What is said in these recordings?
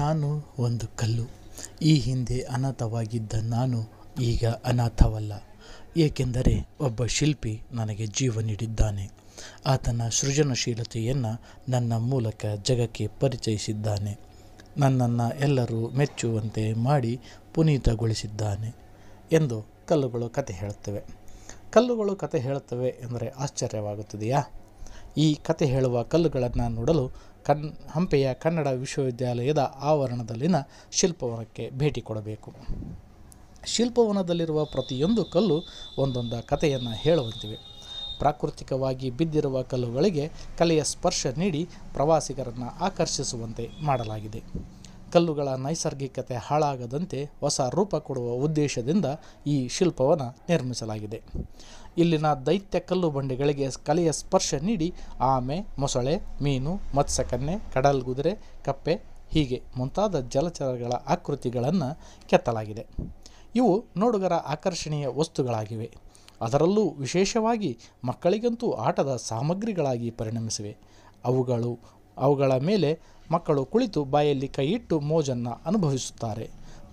ನಾನು ಒಂದು ಕಲ್ಲು ಈ ಹಿಂದೆ ಅನಾಥವಾಗಿದ್ದ ನಾನು ಈಗ ಅನಾಥವಲ್ಲ ಏಕೆಂದರೆ ಒಬ್ಬ ಶಿಲ್ಪಿ ನನಗೆ ಜೀವ ನೀಡಿದ್ದಾನೆ ಆತನ ಸೃಜನಶೀಲತೆಯನ್ನು ನನ್ನ ಮೂಲಕ ಜಗಕ್ಕೆ ಪರಿಚಯಿಸಿದ್ದಾನೆ ನನ್ನನ್ನು ಎಲ್ಲರೂ ಮೆಚ್ಚುವಂತೆ ಮಾಡಿ ಪುನೀತಗೊಳಿಸಿದ್ದಾನೆ ಎಂದು ಕಲ್ಲುಗಳು ಕತೆ ಹೇಳುತ್ತವೆ ಕಲ್ಲುಗಳು ಕತೆ ಹೇಳುತ್ತವೆ ಎಂದರೆ ಆಶ್ಚರ್ಯವಾಗುತ್ತದೆಯಾ ಈ ಕತೆ ಹೇಳುವ ಕಲ್ಲುಗಳನ್ನು ನೋಡಲು ಕನ್ ಹಂಪೆಯ ಕನ್ನಡ ವಿಶ್ವವಿದ್ಯಾಲಯದ ಆವರಣದಲ್ಲಿನ ಶಿಲ್ಪವನಕ್ಕೆ ಭೇಟಿ ಕೊಡಬೇಕು ಶಿಲ್ಪವನದಲ್ಲಿರುವ ಪ್ರತಿಯೊಂದು ಕಲ್ಲು ಒಂದೊಂದು ಕಥೆಯನ್ನು ಹೇಳುವಂತಿವೆ ಪ್ರಾಕೃತಿಕವಾಗಿ ಬಿದ್ದಿರುವ ಕಲ್ಲುಗಳಿಗೆ ಕಲೆಯ ಸ್ಪರ್ಶ ನೀಡಿ ಪ್ರವಾಸಿಗರನ್ನು ಆಕರ್ಷಿಸುವಂತೆ ಮಾಡಲಾಗಿದೆ ಕಲ್ಲುಗಳ ನೈಸರ್ಗಿಕತೆ ಹಾಳಾಗದಂತೆ ಹೊಸ ರೂಪ ಕೊಡುವ ಉದ್ದೇಶದಿಂದ ಈ ಶಿಲ್ಪವನ್ನು ನಿರ್ಮಿಸಲಾಗಿದೆ ಇಲ್ಲಿನ ದೈತ್ಯ ಕಲ್ಲು ಬಂಡೆಗಳಿಗೆ ಕಲೆಯ ಸ್ಪರ್ಶ ನೀಡಿ ಆಮೆ ಮೊಸಳೆ ಮೀನು ಮತ್ಸ್ಯಕನ್ಯೆ ಕಡಲ್ಗುದುರೆ ಕಪ್ಪೆ ಹೀಗೆ ಮುಂತಾದ ಜಲಚರಗಳ ಆಕೃತಿಗಳನ್ನು ಕೆತ್ತಲಾಗಿದೆ ಇವು ನೋಡುಗರ ಆಕರ್ಷಣೀಯ ವಸ್ತುಗಳಾಗಿವೆ ಅದರಲ್ಲೂ ವಿಶೇಷವಾಗಿ ಮಕ್ಕಳಿಗಂತೂ ಆಟದ ಸಾಮಗ್ರಿಗಳಾಗಿ ಪರಿಣಮಿಸಿವೆ ಅವುಗಳು ಅವುಗಳ ಮೇಲೆ ಮಕ್ಕಳು ಕುಳಿತು ಬಾಯಲ್ಲಿ ಕೈಯಿಟ್ಟು ಮೋಜನ್ನು ಅನುಭವಿಸುತ್ತಾರೆ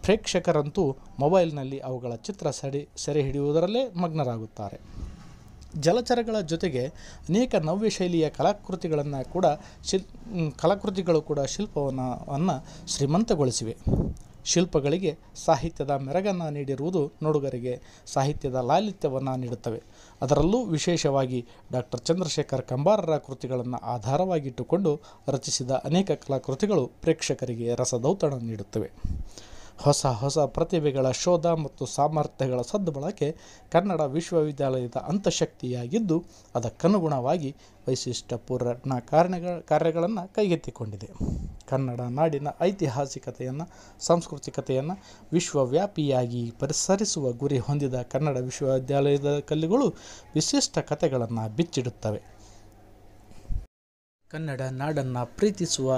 ಪ್ರೇಕ್ಷಕರಂತೂ ಮೊಬೈಲ್ನಲ್ಲಿ ಅವುಗಳ ಚಿತ್ರ ಸರಿ ಸೆರೆ ಹಿಡಿಯುವುದರಲ್ಲೇ ಮಗ್ನರಾಗುತ್ತಾರೆ ಜಲಚರಗಳ ಜೊತೆಗೆ ಅನೇಕ ನವ್ಯ ಶೈಲಿಯ ಕಲಾಕೃತಿಗಳನ್ನು ಕೂಡ ಶಿಲ್ ಕಲಾಕೃತಿಗಳು ಕೂಡ ಶಿಲ್ಪವನ್ನು ಶ್ರೀಮಂತಗೊಳಿಸಿವೆ ಶಿಲ್ಪಗಳಿಗೆ ಸಾಹಿತ್ಯದ ಮೆರಗನ್ನು ನೀಡಿರುವುದು ನೋಡುಗರಿಗೆ ಸಾಹಿತ್ಯದ ಲಾಲಿತ್ಯವನ್ನು ನೀಡುತ್ತವೆ ಅದರಲ್ಲೂ ವಿಶೇಷವಾಗಿ ಡಾಕ್ಟರ್ ಚಂದ್ರಶೇಖರ್ ಕಂಬಾರರ ಕೃತಿಗಳನ್ನು ಆಧಾರವಾಗಿಟ್ಟುಕೊಂಡು ರಚಿಸಿದ ಅನೇಕ ಕಲಾಕೃತಿಗಳು ಪ್ರೇಕ್ಷಕರಿಗೆ ರಸದೌತಣ ನೀಡುತ್ತವೆ ಹೊಸ ಹೊಸ ಪ್ರತಿಭೆಗಳ ಶೋಧ ಮತ್ತು ಸಾಮರ್ಥ್ಯಗಳ ಸದ್ಬಳಕೆ ಕನ್ನಡ ವಿಶ್ವವಿದ್ಯಾಲಯದ ಅಂತಃಶಕ್ತಿಯಾಗಿದ್ದು ಅದಕ್ಕನುಗುಣವಾಗಿ ವೈಶಿಷ್ಟ್ಯಪೂರ್ಣ ಕಾರಣಗಳ ಕಾರ್ಯಗಳನ್ನು ಕೈಗೆತ್ತಿಕೊಂಡಿದೆ ಕನ್ನಡ ನಾಡಿನ ಐತಿಹಾಸಿಕತೆಯನ್ನು ಸಾಂಸ್ಕೃತಿಕತೆಯನ್ನು ವಿಶ್ವವ್ಯಾಪಿಯಾಗಿ ಪರಿಸರಿಸುವ ಗುರಿ ಹೊಂದಿದ ಕನ್ನಡ ವಿಶ್ವವಿದ್ಯಾಲಯದ ಕಲ್ಲುಗಳು ವಿಶಿಷ್ಟ ಕಥೆಗಳನ್ನು ಬಿಚ್ಚಿಡುತ್ತವೆ ಕನ್ನಡ ನಾಡನ್ನು ಪ್ರೀತಿಸುವ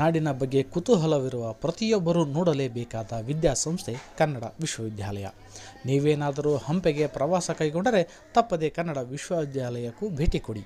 ನಾಡಿನ ಬಗ್ಗೆ ಕುತೂಹಲವಿರುವ ಪ್ರತಿಯೊಬ್ಬರೂ ನೋಡಲೇಬೇಕಾದ ವಿದ್ಯಾಸಂಸ್ಥೆ ಕನ್ನಡ ವಿಶ್ವವಿದ್ಯಾಲಯ ನೀವೇನಾದರೂ ಹಂಪೆಗೆ ಪ್ರವಾಸ ಕೈಗೊಂಡರೆ ತಪ್ಪದೇ ಕನ್ನಡ ವಿಶ್ವವಿದ್ಯಾಲಯಕ್ಕೂ ಭೇಟಿ ಕೊಡಿ